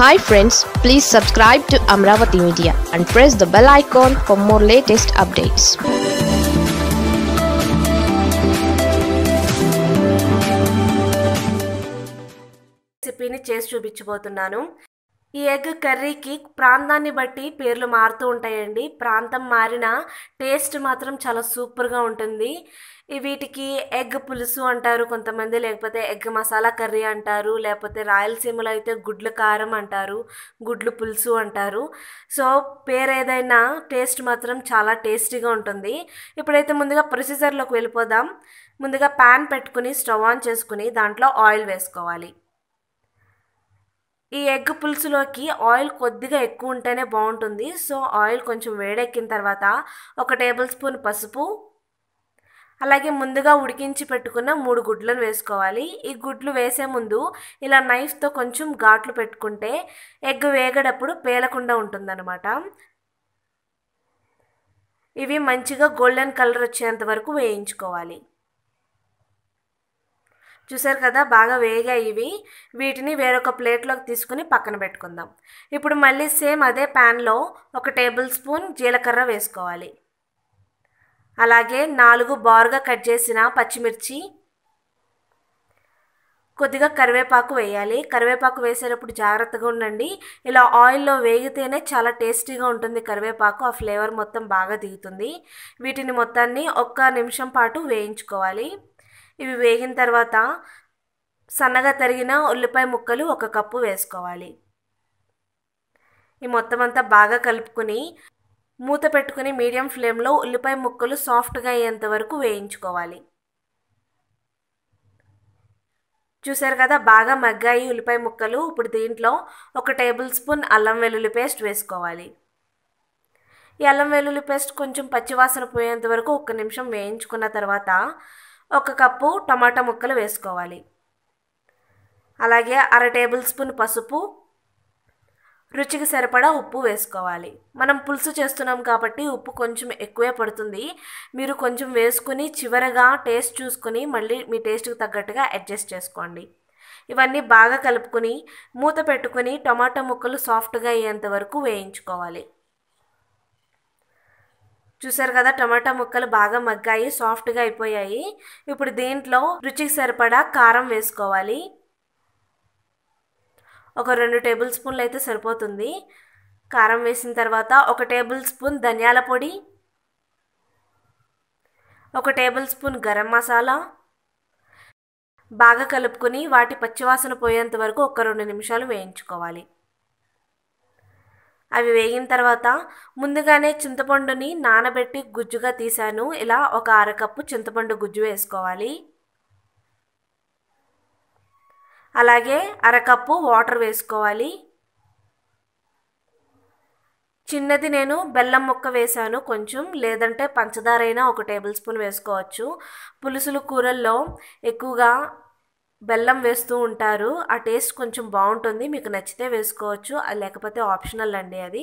hi friends please subscribe to Amaravati media and press the bell icon for more latest updates రెసిపీని చేసి చూపించబోతున్నాను ఈ egg కర్రీకి ప్రాంతాన్ని బట్టి పేర్లు మారుతూ ఉంటాయండి ప్రాంతం మారిన టేస్ట్ మాత్రం చాలా సూపర్గా ఉంటుంది వీటికి ఎగ్ పులుసు అంటారు కొంతమంది లేకపోతే ఎగ్ మసాలా కర్రీ అంటారు లేకపోతే రాయలసీమలో అయితే గుడ్ల కారం అంటారు గుడ్లు పులుసు అంటారు సో పేరు ఏదైనా టేస్ట్ మాత్రం చాలా టేస్టీగా ఉంటుంది ఇప్పుడైతే ముందుగా ప్రొసీజర్లోకి వెళ్ళిపోదాం ముందుగా ప్యాన్ పెట్టుకుని స్టవ్ ఆన్ చేసుకుని దాంట్లో ఆయిల్ వేసుకోవాలి ఈ ఎగ్ పులుసులోకి ఆయిల్ కొద్దిగా ఎక్కువ ఉంటేనే బాగుంటుంది సో ఆయిల్ కొంచెం వేడెక్కిన తర్వాత ఒక టేబుల్ స్పూన్ పసుపు అలాగే ముందుగా ఉడికించి పెట్టుకున్న మూడు గుడ్లను వేసుకోవాలి ఈ గుడ్లు వేసే ముందు ఇలా నైఫ్తో కొంచెం ఘాట్లు పెట్టుకుంటే ఎగ్ వేగడప్పుడు పేలకుండా ఉంటుందన్నమాట ఇవి మంచిగా గోల్డెన్ కలర్ వచ్చేంత వరకు వేయించుకోవాలి చూసారు కదా బాగా వేగాయి ఇవి వీటిని వేరొక ప్లేట్లోకి తీసుకుని పక్కన పెట్టుకుందాం ఇప్పుడు మళ్ళీ సేమ్ అదే ప్యాన్లో ఒక టేబుల్ స్పూన్ జీలకర్ర వేసుకోవాలి అలాగే నాలుగు బారుగా కట్ చేసిన పచ్చిమిర్చి కొద్దిగా కరివేపాకు వేయాలి కరివేపాకు వేసేటప్పుడు జాగ్రత్తగా ఉండండి ఇలా ఆయిల్లో వేగితేనే చాలా టేస్టీగా ఉంటుంది కరివేపాకు ఆ ఫ్లేవర్ మొత్తం బాగా దిగుతుంది వీటిని మొత్తాన్ని ఒక్క నిమిషం పాటు వేయించుకోవాలి ఇవి వేగిన తర్వాత సన్నగా తరిగిన ఉల్లిపాయ ముక్కలు ఒక కప్పు వేసుకోవాలి ఈ మొత్తం అంతా బాగా కలుపుకుని మూత పెట్టుకుని మీడియం ఫ్లేమ్లో ఉల్లిపాయ ముక్కలు సాఫ్ట్గా అయ్యేంత వరకు వేయించుకోవాలి చూసారు కదా బాగా మగ్గాయి ఉల్లిపాయ ముక్కలు ఇప్పుడు దీంట్లో ఒక టేబుల్ స్పూన్ అల్లం వెల్లుల్లి పేస్ట్ వేసుకోవాలి ఈ అల్లం వెల్లుల్లి పేస్ట్ కొంచెం పచ్చివాసన పోయేంత వరకు ఒక్క నిమిషం వేయించుకున్న తర్వాత ఒక కప్పు టమాటా ముక్కలు వేసుకోవాలి అలాగే అర టేబుల్ స్పూన్ పసుపు రుచికి సరిపడా ఉప్పు వేసుకోవాలి మనం పులుసు చేస్తున్నాం కాబట్టి ఉప్పు కొంచెం ఎక్కువే పడుతుంది మీరు కొంచెం వేసుకుని చివరగా టేస్ట్ చూసుకుని మళ్ళీ మీ టేస్ట్కి తగ్గట్టుగా అడ్జస్ట్ చేసుకోండి ఇవన్నీ బాగా కలుపుకుని మూత పెట్టుకుని టమాటా ముక్కలు సాఫ్ట్గా అయ్యేంత వరకు వేయించుకోవాలి చూసారు కదా టమాటా ముక్కలు బాగా మగ్గాయి సాఫ్ట్గా అయిపోయాయి ఇప్పుడు దీంట్లో రుచికి సరిపడా కారం వేసుకోవాలి ఒక రెండు టేబుల్ స్పూన్లు అయితే సరిపోతుంది కారం వేసిన తర్వాత ఒక టేబుల్ స్పూన్ ధనియాల పొడి ఒక టేబుల్ స్పూన్ గరం మసాలా బాగా కలుపుకొని వాటి పచ్చివాసన పోయేంత వరకు ఒక రెండు నిమిషాలు వేయించుకోవాలి అవి వేగిన తర్వాత ముందుగానే చింతపండుని నానబెట్టి గుజ్జుగా తీశాను ఇలా ఒక అరకప్పు చింతపండు గుజ్జు వేసుకోవాలి అలాగే అరకప్పు వాటర్ వేసుకోవాలి చిన్నది నేను బెల్లం ముక్క వేశాను కొంచెం లేదంటే పంచదారైనా ఒక టేబుల్ స్పూన్ వేసుకోవచ్చు పులుసులు కూరల్లో ఎక్కువగా బెల్లం వేస్తూ ఉంటారు ఆ టేస్ట్ కొంచెం బాగుంటుంది మీకు నచ్చితే వేసుకోవచ్చు లేకపోతే ఆప్షనల్ అండి అది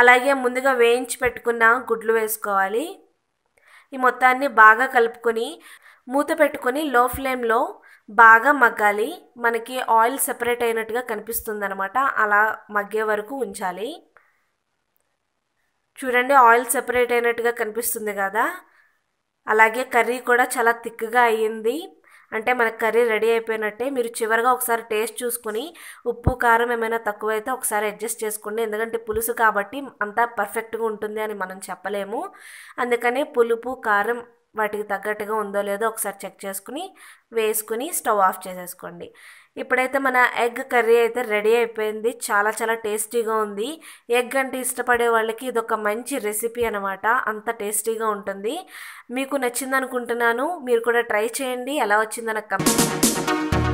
అలాగే ముందుగా వేయించి పెట్టుకున్న గుడ్లు వేసుకోవాలి ఈ మొత్తాన్ని బాగా కలుపుకొని మూత పెట్టుకొని లో ఫ్లేమ్లో బాగా మగ్గాలి మనకి ఆయిల్ సెపరేట్ అయినట్టుగా అనమాట అలా మగ్గే వరకు ఉంచాలి చూడండి ఆయిల్ సెపరేట్ అయినట్టుగా కనిపిస్తుంది కదా అలాగే కర్రీ కూడా చాలా థిక్గా అయ్యింది అంటే మనకు కర్రీ రెడీ అయిపోయినట్టే మీరు చివరిగా ఒకసారి టేస్ట్ చూసుకుని ఉప్పు కారం ఏమైనా తక్కువైతే ఒకసారి అడ్జస్ట్ చేసుకోండి ఎందుకంటే పులుసు కాబట్టి అంతా పర్ఫెక్ట్గా ఉంటుంది అని మనం చెప్పలేము అందుకనే పులుపు కారం వాటికి తగ్గట్టుగా ఉందో లేదో ఒకసారి చెక్ చేసుకుని వేసుకుని స్టవ్ ఆఫ్ చేసేసుకోండి ఇప్పుడైతే మన ఎగ్ కర్రీ అయితే రెడీ అయిపోయింది చాలా చాలా టేస్టీగా ఉంది ఎగ్ అంటే ఇష్టపడే వాళ్ళకి ఇదొక మంచి రెసిపీ అనమాట అంత టేస్టీగా ఉంటుంది మీకు నచ్చిందనుకుంటున్నాను మీరు కూడా ట్రై చేయండి ఎలా వచ్చిందో నాకు